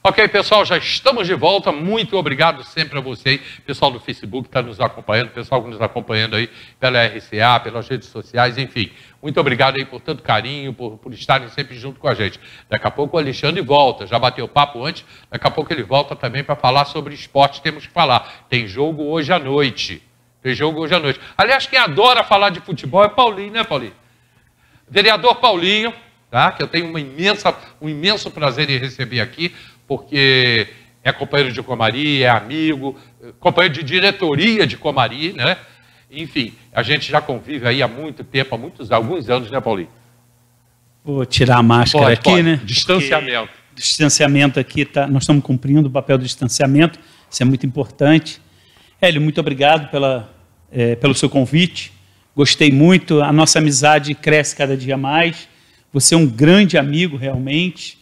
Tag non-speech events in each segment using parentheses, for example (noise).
Ok, pessoal, já estamos de volta. Muito obrigado sempre a você, pessoal do Facebook que está nos acompanhando, pessoal que nos acompanhando aí pela RCA, pelas redes sociais, enfim. Muito obrigado aí por tanto carinho, por, por estarem sempre junto com a gente. Daqui a pouco o Alexandre volta, já bateu papo antes, daqui a pouco ele volta também para falar sobre esporte, temos que falar. Tem jogo hoje à noite. Tem jogo hoje à noite. Aliás, quem adora falar de futebol é Paulinho, né, Paulinho? Vereador Paulinho, tá? que eu tenho uma imensa, um imenso prazer em receber aqui porque é companheiro de Comari, é amigo, companheiro de diretoria de Comari, né? Enfim, a gente já convive aí há muito tempo, há muitos, alguns anos, né, Paulinho? Vou tirar a máscara pode, aqui, pode. né? Distanciamento. Porque distanciamento aqui, tá, nós estamos cumprindo o papel do distanciamento, isso é muito importante. Hélio, muito obrigado pela, é, pelo seu convite, gostei muito, a nossa amizade cresce cada dia mais, você é um grande amigo realmente,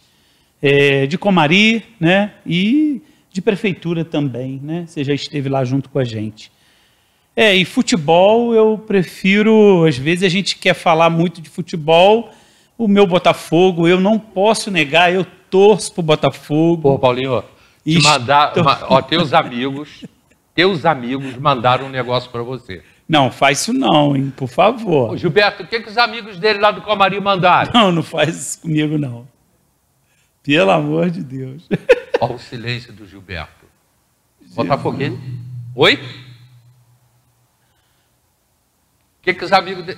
é, de Comari, né? E de prefeitura também, né? Você já esteve lá junto com a gente. É, e futebol eu prefiro, às vezes a gente quer falar muito de futebol, o meu Botafogo, eu não posso negar, eu torço pro Botafogo. Pô, Paulinho, te mandar, ó, teus amigos, teus amigos mandaram um negócio para você. Não, faz isso não, hein, por favor. Ô, Gilberto, o que, que os amigos dele lá do Comari mandaram? Não, não faz isso comigo não. Pelo amor de Deus. (laughs) Olha o silêncio do Gilberto. Botafoguense. Oi? O que, que os amigos de,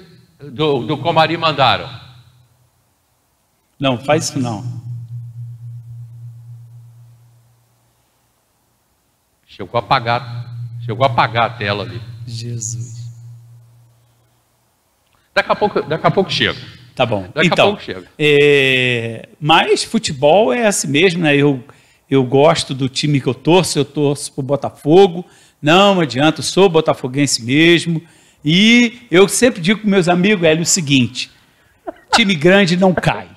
do, do Comari mandaram? Não, faz isso não. Chegou a apagar, chegou a apagar a tela ali. Jesus. Daqui a pouco, daqui a pouco chega. Tá bom. Daqui então, a pouco chega. É, mas futebol é assim mesmo, né? Eu, eu gosto do time que eu torço, eu torço pro Botafogo. Não adianta, sou botafoguense mesmo. E eu sempre digo para meus amigos, Hélio, o seguinte: time grande não cai.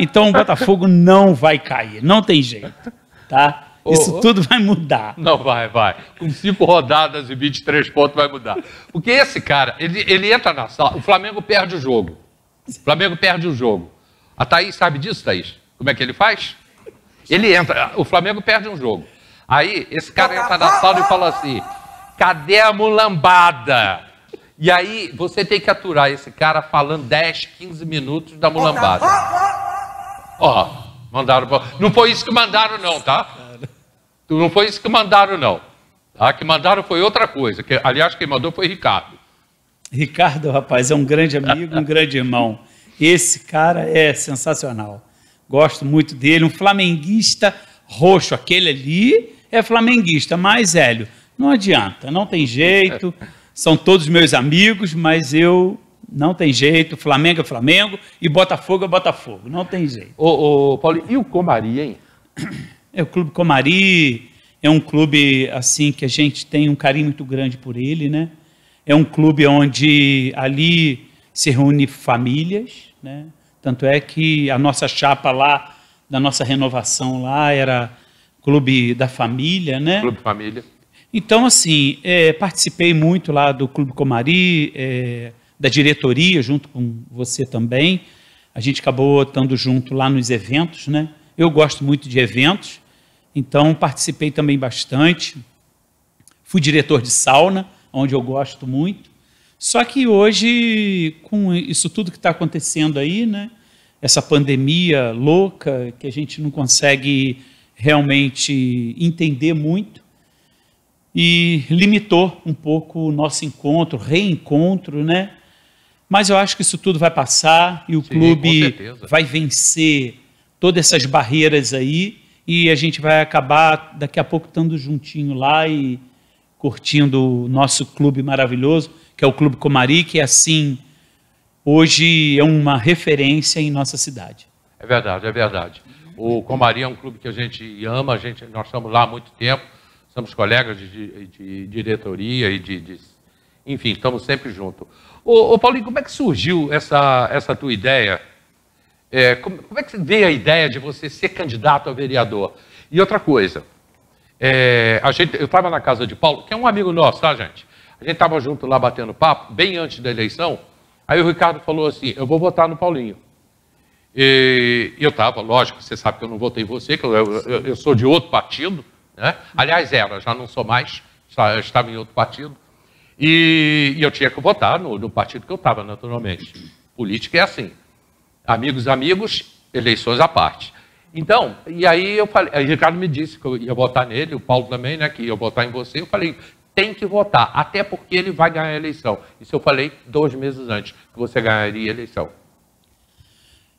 Então o Botafogo não vai cair, não tem jeito, tá? Oh, Isso oh. tudo vai mudar. Não vai, vai. Com cinco rodadas e 23 pontos vai mudar. Porque esse cara, ele, ele entra na sala, o Flamengo perde o jogo. O Flamengo perde o jogo. A Thaís sabe disso, Thaís? Como é que ele faz? Ele entra, o Flamengo perde um jogo. Aí esse cara entra na sala e fala assim: cadê a mulambada? E aí você tem que aturar esse cara falando 10, 15 minutos da mulambada. Ó, oh, mandaram. Não foi isso que mandaram, não, tá? Não foi isso que mandaram, não. Tá? Que mandaram foi outra coisa. Que, aliás, quem mandou foi Ricardo. Ricardo, rapaz, é um grande amigo, um grande irmão. Esse cara é sensacional. Gosto muito dele, um flamenguista roxo. Aquele ali é flamenguista, mas Hélio, não adianta, não tem jeito. São todos meus amigos, mas eu não tem jeito. Flamengo é Flamengo e Botafogo é Botafogo. Não tem jeito. Ô, ô Paulo, e o Comari, hein? É o Clube Comari, é um clube assim que a gente tem um carinho muito grande por ele, né? É um clube onde ali se reúne famílias, né? Tanto é que a nossa chapa lá, da nossa renovação lá, era Clube da Família, né? Clube Família. Então, assim, é, participei muito lá do Clube Comari, é, da diretoria, junto com você também. A gente acabou estando junto lá nos eventos, né? Eu gosto muito de eventos, então participei também bastante. Fui diretor de sauna, onde eu gosto muito. Só que hoje, com isso tudo que está acontecendo aí, né, essa pandemia louca que a gente não consegue realmente entender muito, e limitou um pouco o nosso encontro, reencontro, né? Mas eu acho que isso tudo vai passar e o Sim, clube vai vencer todas essas barreiras aí e a gente vai acabar daqui a pouco estando juntinho lá e curtindo o nosso clube maravilhoso, que é o Clube Comari, que assim hoje é uma referência em nossa cidade. É verdade, é verdade. O Comari é um clube que a gente ama, a gente, nós estamos lá há muito tempo, somos colegas de, de, de diretoria e de, de, Enfim, estamos sempre juntos. Ô, ô, Paulinho, como é que surgiu essa, essa tua ideia? É, como, como é que veio a ideia de você ser candidato a vereador? E outra coisa, é, a gente, eu estava na casa de Paulo, que é um amigo nosso, tá, gente? A gente estava junto lá batendo papo, bem antes da eleição. Aí o Ricardo falou assim: Eu vou votar no Paulinho. E eu estava, lógico, você sabe que eu não votei em você, que eu, eu, eu sou de outro partido. Né? Aliás, era, já não sou mais, estava em outro partido. E, e eu tinha que votar no, no partido que eu estava, naturalmente. Política é assim: amigos, amigos, eleições à parte. Então, e aí eu falei, aí o Ricardo me disse que eu ia votar nele, o Paulo também, né, que ia votar em você. Eu falei, tem que votar, até porque ele vai ganhar a eleição. Isso eu falei dois meses antes que você ganharia a eleição.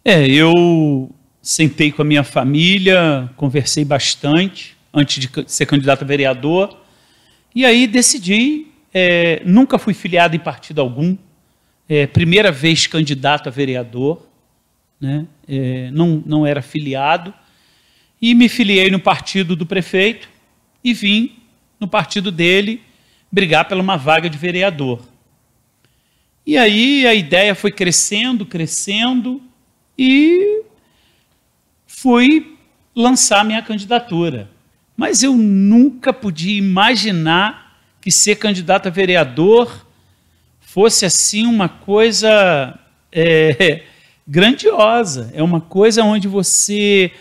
É, eu sentei com a minha família, conversei bastante antes de ser candidato a vereador, e aí decidi. É, nunca fui filiado em partido algum, é, primeira vez candidato a vereador né? É, não, não era filiado, e me filiei no partido do prefeito e vim no partido dele brigar pela uma vaga de vereador. E aí a ideia foi crescendo, crescendo, e fui lançar minha candidatura. Mas eu nunca podia imaginar que ser candidato a vereador fosse assim uma coisa é, grandiosa. É uma coisa onde você.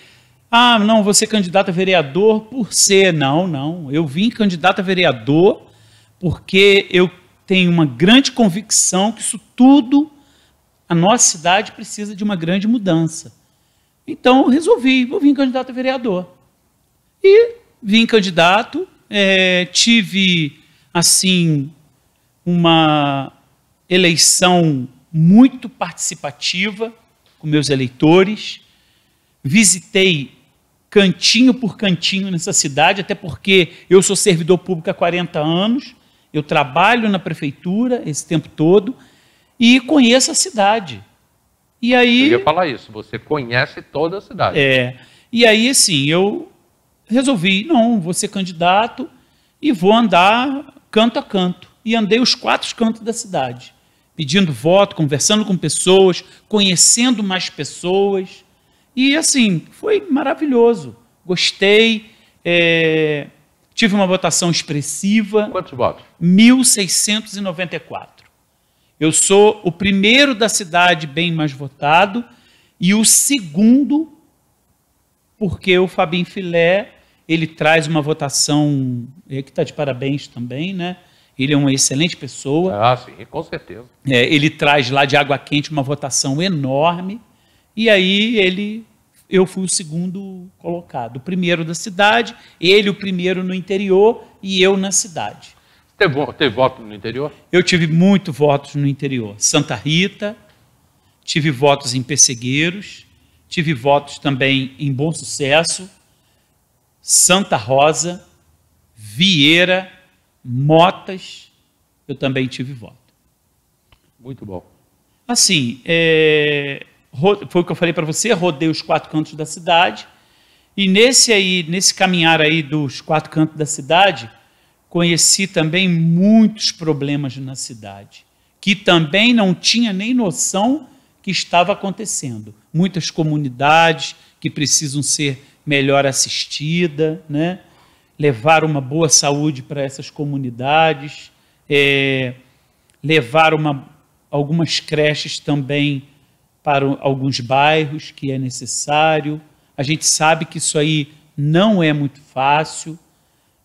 Ah, não, você candidato a vereador por ser. Não, não. Eu vim candidato a vereador porque eu tenho uma grande convicção que isso tudo, a nossa cidade precisa de uma grande mudança. Então eu resolvi, vou vir candidato a vereador. E vim candidato, é, tive, assim, uma eleição muito participativa com meus eleitores, visitei cantinho por cantinho nessa cidade, até porque eu sou servidor público há 40 anos, eu trabalho na prefeitura esse tempo todo e conheço a cidade. E aí. Eu ia falar isso, você conhece toda a cidade. É. E aí, assim, eu resolvi, não, vou ser candidato e vou andar canto a canto. E andei os quatro cantos da cidade pedindo voto, conversando com pessoas, conhecendo mais pessoas. E assim, foi maravilhoso. Gostei. É... Tive uma votação expressiva. Quantos votos? 1.694. Eu sou o primeiro da cidade bem mais votado e o segundo, porque o Fabinho Filé ele traz uma votação que está de parabéns também, né? Ele é uma excelente pessoa. Ah, sim, com certeza. É, ele traz lá de água quente uma votação enorme. E aí ele, eu fui o segundo colocado, o primeiro da cidade, ele o primeiro no interior e eu na cidade. Teve, teve voto no interior? Eu tive muito votos no interior. Santa Rita, tive votos em Persegueiros, tive votos também em Bom Sucesso, Santa Rosa, Vieira, motas, eu também tive voto. Muito bom. Assim, é, foi o que eu falei para você, rodei os quatro cantos da cidade, e nesse aí, nesse caminhar aí dos quatro cantos da cidade, conheci também muitos problemas na cidade, que também não tinha nem noção que estava acontecendo. Muitas comunidades que precisam ser melhor assistidas, né? levar uma boa saúde para essas comunidades, é, levar uma, algumas creches também para alguns bairros que é necessário. A gente sabe que isso aí não é muito fácil,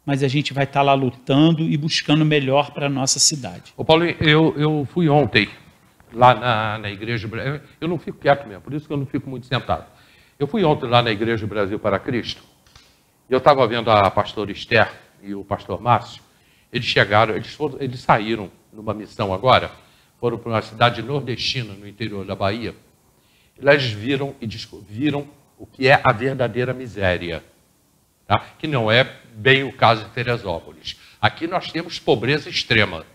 mas a gente vai estar lá lutando e buscando melhor para a nossa cidade. Ô Paulo, eu, eu fui ontem lá na, na Igreja Eu não fico quieto mesmo, por isso que eu não fico muito sentado. Eu fui ontem lá na Igreja Brasil para Cristo eu estava vendo a pastora Esther e o pastor Márcio. Eles chegaram, eles, foram, eles saíram numa missão agora, foram para uma cidade nordestina no interior da Bahia. Lá eles viram e descobriram o que é a verdadeira miséria, tá? que não é bem o caso de Teresópolis. Aqui nós temos pobreza extrema,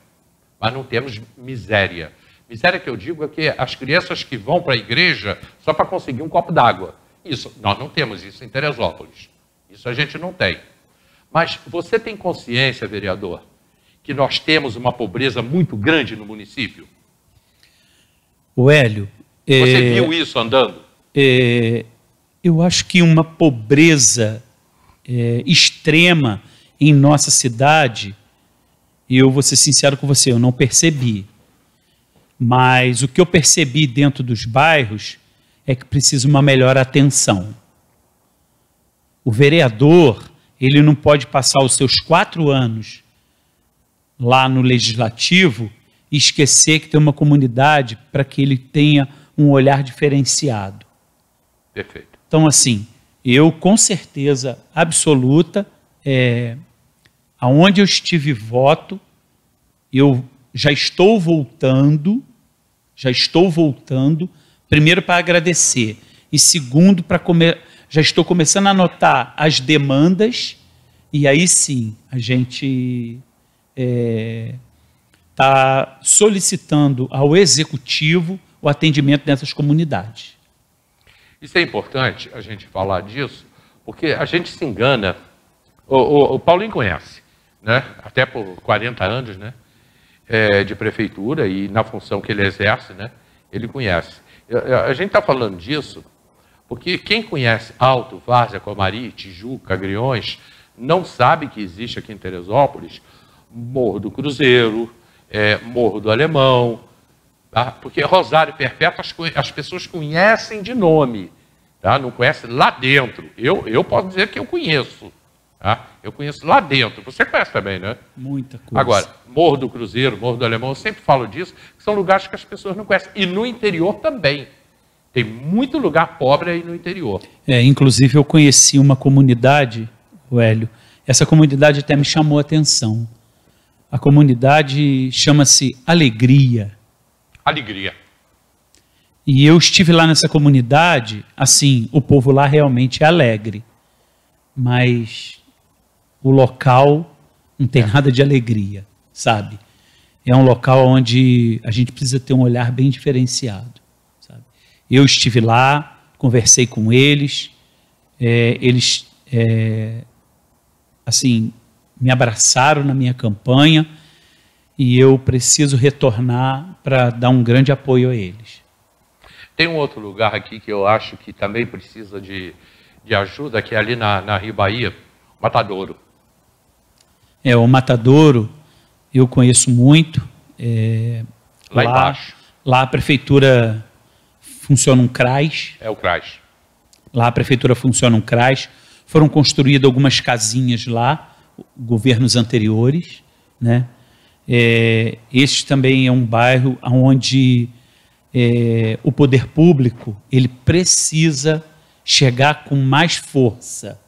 mas não temos miséria. Miséria que eu digo é que as crianças que vão para a igreja só para conseguir um copo d'água. Isso, nós não temos isso em Teresópolis. Isso a gente não tem. Mas você tem consciência, vereador, que nós temos uma pobreza muito grande no município? O Hélio. É, você é... viu isso andando? É... Eu acho que uma pobreza é, extrema em nossa cidade, e eu vou ser sincero com você, eu não percebi. Mas o que eu percebi dentro dos bairros é que precisa uma melhor atenção. O vereador, ele não pode passar os seus quatro anos lá no legislativo e esquecer que tem uma comunidade para que ele tenha um olhar diferenciado. Perfeito. Então, assim, eu com certeza absoluta, é, aonde eu estive voto, eu já estou voltando, já estou voltando, primeiro para agradecer e segundo para comer já estou começando a anotar as demandas, e aí sim a gente está é, tá solicitando ao executivo o atendimento dessas comunidades. Isso é importante a gente falar disso, porque a gente se engana. O, o, o Paulinho conhece, né? até por 40 anos né? É, de prefeitura e na função que ele exerce, né? ele conhece. a gente está falando disso porque quem conhece Alto, Várzea, Comari, Tijuca, Griões, não sabe que existe aqui em Teresópolis Morro do Cruzeiro, é, Morro do Alemão, tá? porque Rosário Perpétuo as, as, pessoas conhecem de nome, tá? não conhecem lá dentro. Eu, eu posso dizer que eu conheço. Tá? Eu conheço lá dentro. Você conhece também, né? Muita coisa. Agora, Morro do Cruzeiro, Morro do Alemão, eu sempre falo disso, são lugares que as pessoas não conhecem. E no interior também. Tem muito lugar pobre aí no interior. É, inclusive eu conheci uma comunidade, o Hélio. Essa comunidade até me chamou a atenção. A comunidade chama-se Alegria. Alegria. E eu estive lá nessa comunidade, assim, o povo lá realmente é alegre. Mas o local não tem é. nada de alegria, sabe? É um local onde a gente precisa ter um olhar bem diferenciado. Eu estive lá, conversei com eles, é, eles, é, assim, me abraçaram na minha campanha e eu preciso retornar para dar um grande apoio a eles. Tem um outro lugar aqui que eu acho que também precisa de, de ajuda, que é ali na, na Ribaía, Matadouro. É, o Matadouro eu conheço muito. É, lá, lá embaixo. Lá a prefeitura funciona um CRAS. É o CRAS. Lá a prefeitura funciona um CRAS. Foram construídas algumas casinhas lá, governos anteriores. Né? É, este também é um bairro onde é, o poder público ele precisa chegar com mais força,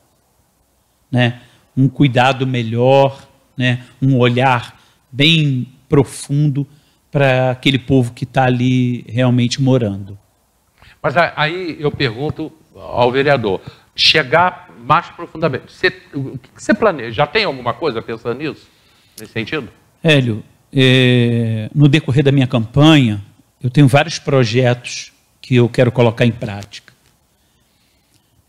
né? um cuidado melhor, né? um olhar bem profundo para aquele povo que está ali realmente morando. Mas aí eu pergunto ao vereador, chegar mais profundamente, você, o que você planeja? Já tem alguma coisa pensando nisso, nesse sentido? Hélio, é, no decorrer da minha campanha, eu tenho vários projetos que eu quero colocar em prática.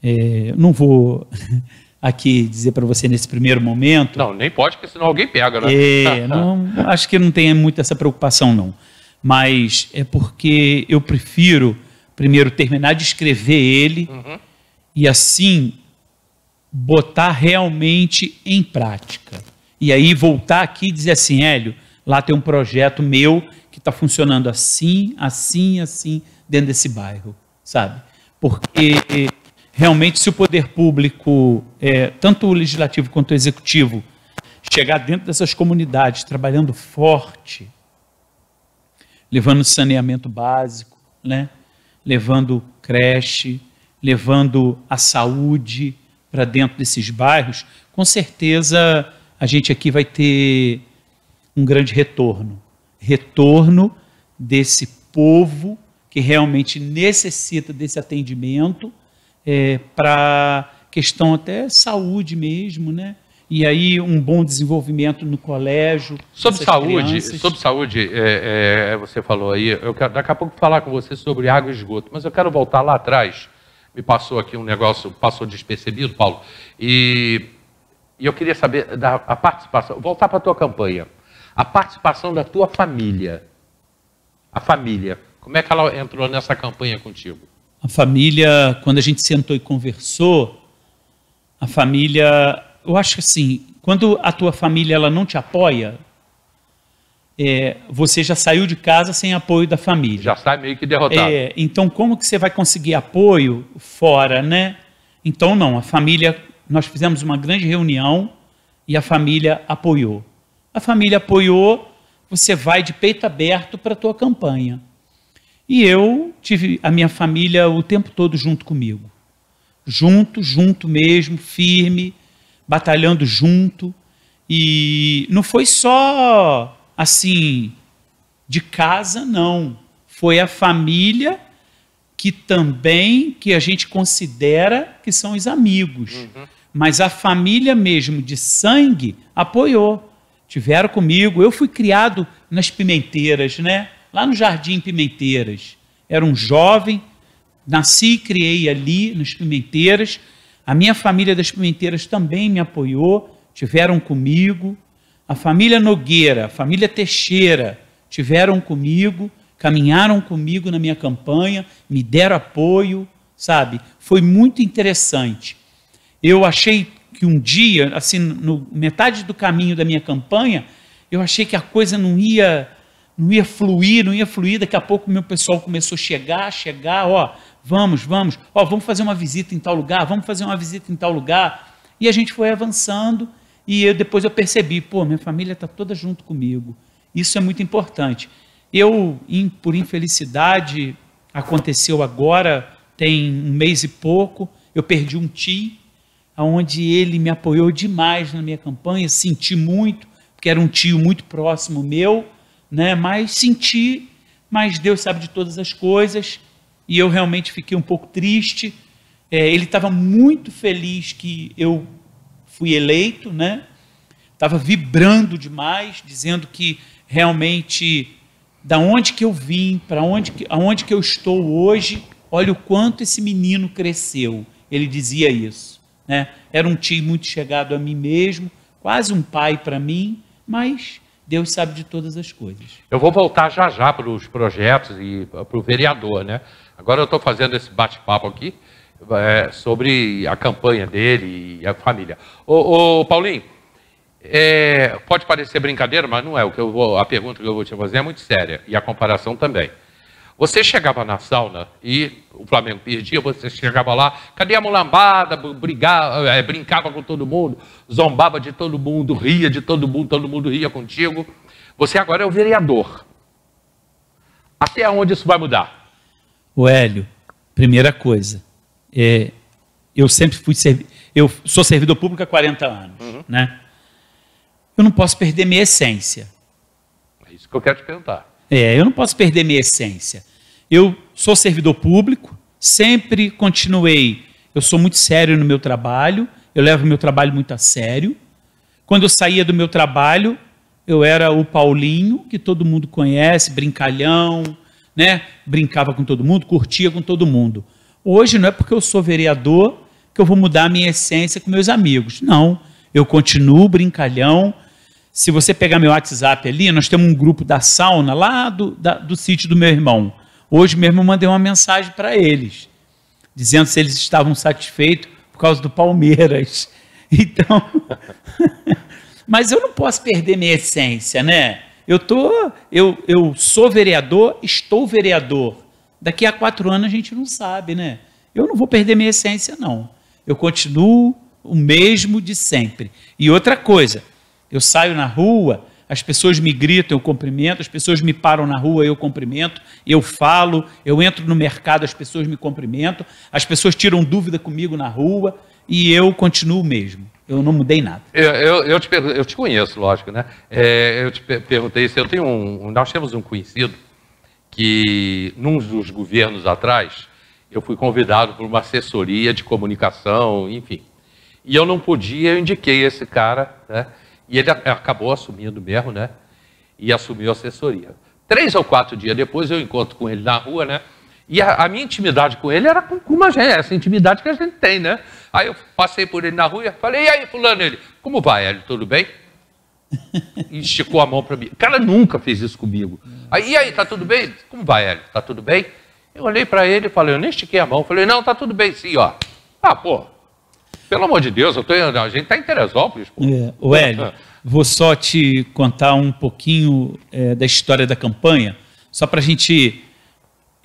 É, não vou (laughs) aqui dizer para você nesse primeiro momento. Não, nem pode, porque senão alguém pega, né? É, (laughs) não, acho que não tem muito essa preocupação, não. Mas é porque eu prefiro primeiro terminar de escrever ele uhum. e assim botar realmente em prática. E aí voltar aqui e dizer assim, Hélio, lá tem um projeto meu que está funcionando assim, assim, assim, dentro desse bairro, sabe? Porque realmente se o poder público, é, tanto o legislativo quanto o executivo, chegar dentro dessas comunidades trabalhando forte, levando saneamento básico, né? levando creche, levando a saúde para dentro desses bairros, com certeza a gente aqui vai ter um grande retorno. Retorno desse povo que realmente necessita desse atendimento é, eh, para questão até saúde mesmo, né? e aí um bom desenvolvimento no colégio. Sobre saúde, crianças. sobre saúde, é, é, é, você falou aí, eu quero daqui a pouco falar com você sobre água e esgoto, mas eu quero voltar lá atrás. Me passou aqui um negócio, passou despercebido, Paulo, e, e eu queria saber da a participação, voltar para a tua campanha, a participação da tua família, a família, como é que ela entrou nessa campanha contigo? A família, quando a gente sentou e conversou, a família eu acho que assim, quando a tua família ela não te apoia, é, você já saiu de casa sem apoio da família. Já sai meio que derrotado. É, então, como que você vai conseguir apoio fora, né? Então, não, a família, nós fizemos uma grande reunião e a família apoiou. A família apoiou, você vai de peito aberto para a tua campanha. E eu tive a minha família o tempo todo junto comigo. Junto, junto mesmo, firme batalhando junto. E não foi só assim de casa, não. Foi a família que também que a gente considera que são os amigos. Uhum. Mas a família mesmo de sangue apoiou. Tiveram comigo. Eu fui criado nas Pimenteiras, né? Lá no Jardim Pimenteiras. Era um jovem, nasci e criei ali nas Pimenteiras. A minha família das Pimenteiras também me apoiou, tiveram comigo. A família Nogueira, a família Teixeira tiveram comigo, caminharam comigo na minha campanha, me deram apoio, sabe? Foi muito interessante. Eu achei que um dia, assim, no metade do caminho da minha campanha, eu achei que a coisa não ia não ia fluir, não ia fluir, daqui a pouco meu pessoal começou a chegar, chegar, ó, Vamos, vamos. Ó, oh, vamos fazer uma visita em tal lugar, vamos fazer uma visita em tal lugar. E a gente foi avançando e eu, depois eu percebi, pô, minha família está toda junto comigo. Isso é muito importante. Eu, por infelicidade, aconteceu agora, tem um mês e pouco, eu perdi um tio, onde ele me apoiou demais na minha campanha, senti muito, porque era um tio muito próximo meu, né? mas senti, mas Deus sabe de todas as coisas, e eu realmente fiquei um pouco triste. É, ele estava muito feliz que eu fui eleito, né? Estava vibrando demais, dizendo que realmente da onde que eu vim, para onde que, aonde que eu estou hoje, olha o quanto esse menino cresceu. Ele dizia isso, né? Era um tio muito chegado a mim mesmo, quase um pai para mim, mas Deus sabe de todas as coisas. Eu vou voltar já já para os projetos e para o vereador, né? Agora eu estou fazendo esse bate-papo aqui é, sobre a campanha dele e a família. Ô, ô Paulinho, é, pode parecer brincadeira, mas não é. O que eu vou, a pergunta que eu vou te fazer é muito séria e a comparação também. Você chegava na sauna e o Flamengo perdia, você chegava lá, cadê a mulambada, brigava, é, brincava com todo mundo, zombava de todo mundo, ria de todo mundo, todo mundo ria contigo. Você agora é o vereador. Até onde isso vai mudar? o Hélio, primeira coisa, é, eu sempre fui servidor, eu sou servidor público há 40 anos, uhum. né? Eu não posso perder minha essência. É isso que eu quero te perguntar. É, eu não posso perder minha essência. Eu sou servidor público, sempre continuei. Eu sou muito sério no meu trabalho, eu levo meu trabalho muito a sério. Quando eu saía do meu trabalho, eu era o Paulinho, que todo mundo conhece, brincalhão, né? Brincava com todo mundo, curtia com todo mundo. Hoje não é porque eu sou vereador que eu vou mudar a minha essência com meus amigos. Não, eu continuo brincalhão. Se você pegar meu WhatsApp ali, nós temos um grupo da sauna lá do, da, do sítio do meu irmão. Hoje mesmo eu mandei uma mensagem para eles, dizendo se eles estavam satisfeitos por causa do Palmeiras. (laughs) Então, (laughs) mas eu não posso perder minha essência, né? Eu, tô, eu, eu sou vereador, estou vereador. Daqui a quatro anos a gente não sabe, né? Eu não vou perder minha essência, não. Eu continuo o mesmo de sempre. E outra coisa, eu saio na rua, as pessoas me gritam, eu cumprimento, as pessoas me param na rua, eu cumprimento, eu falo, eu entro no mercado, as pessoas me cumprimentam, as pessoas tiram dúvida comigo na rua e eu continuo o mesmo eu não mudei nada. Eu, eu, eu, te, eu te, conheço, lógico, né? É, eu te perguntei se eu tenho um. Nós temos um conhecido que, num dos governos atrás, eu fui convidado por uma assessoria de comunicação, enfim. E eu não podia, eu indiquei esse cara, né? E ele acabou assumindo mesmo, né? E assumiu a assessoria. Três ou quatro dias depois eu encontro com ele na rua, né? E a, a, minha intimidade com ele era com, com uma gente, essa intimidade que a gente tem, né? Aí eu passei por ele na rua e falei, e aí, fulano, ele, como vai, ele, tudo bem? E esticou a mão para mim. O cara nunca fez isso comigo. Aí, e aí, tá tudo bem? Como vai, ele? Tá tudo bem? Eu olhei para ele e falei, eu nem estiquei a mão. Falei, não, tá tudo bem sim, ó. Ah, pô, pelo amor de Deus, eu tô, a gente tá em Teresópolis, pô. o é, Hélio, ah. vou só te contar um pouquinho é, da história da campanha, só para a gente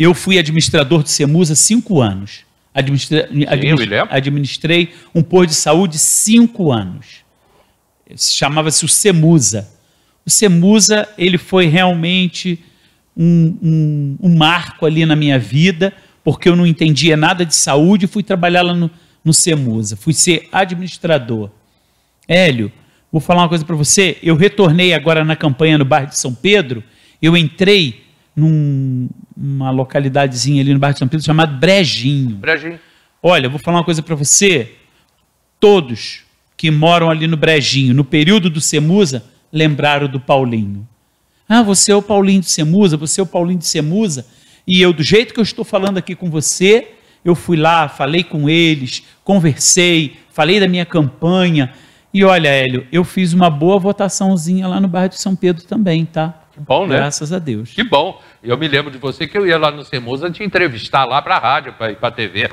eu fui administrador do Semusa cinco anos. Administra, administ, administrei um posto de saúde cinco anos. Chamava-se o CEMUSA. O CEMUSA ele foi realmente um, um, um, marco ali na minha vida, porque eu não entendia nada de saúde e fui trabalhar lá no, no CEMUSA. Fui ser administrador. Hélio, vou falar uma coisa para você. Eu retornei agora na campanha no bairro de São Pedro. Eu entrei numa localidadezinha ali no bairro de São Pedro chamado Brejinho. Brejinho. Olha, vou falar uma coisa para você. Todos que moram ali no Brejinho, no período do Semusa, lembraram do Paulinho. Ah, você é o Paulinho do Semusa, você é o Paulinho do Semusa. E eu, do jeito que eu estou falando aqui com você, eu fui lá, falei com eles, conversei, falei da minha campanha. E olha, Hélio, eu fiz uma boa votaçãozinha lá no bairro de São Pedro também, tá? Que bom, né? Graças a Deus. Que bom. Eu me lembro de você que eu ia lá no Sermosa te entrevistar lá para a rádio, para a TV.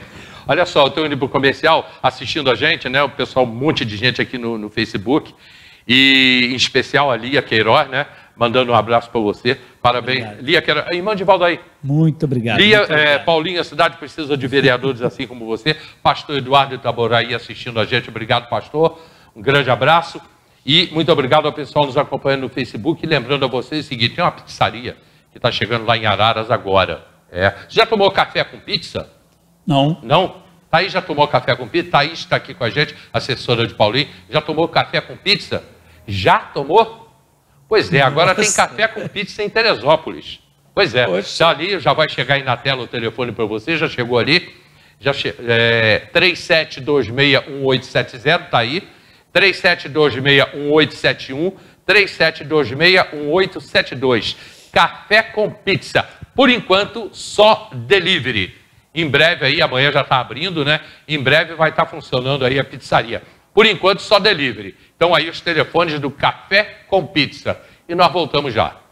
Olha só, eu estou indo para o comercial assistindo a gente, né? O pessoal, um monte de gente aqui no, no Facebook. E em especial a Lia Queiroz, né? Mandando um abraço para você. Parabéns. Obrigado. Lia Queiroz, irmã de Valdaí. Muito obrigado. Lia, muito é, obrigado. É, Paulinha, a cidade precisa de vereadores assim como você. Pastor Eduardo Itaboraí assistindo a gente. Obrigado, pastor. Um grande abraço. E muito obrigado ao pessoal nos acompanhando no Facebook. E lembrando a vocês o seguinte: tem uma pizzaria que está chegando lá em Araras agora. É. Já tomou café com pizza? Não. Não? Thaís já tomou café com pizza? Thaís está aqui com a gente, assessora de Paulinho. Já tomou café com pizza? Já tomou? Pois é, agora Nossa. tem café com pizza em Teresópolis. Pois é, está ali, já vai chegar aí na tela o telefone para você, já chegou ali. Já che... é, 37261870, está aí. 3726-1872. Café com pizza. Por enquanto, só delivery. Em breve aí, amanhã já está abrindo, né? Em breve vai estar tá funcionando aí a pizzaria. Por enquanto, só delivery. Então aí os telefones do Café com Pizza. E nós voltamos já.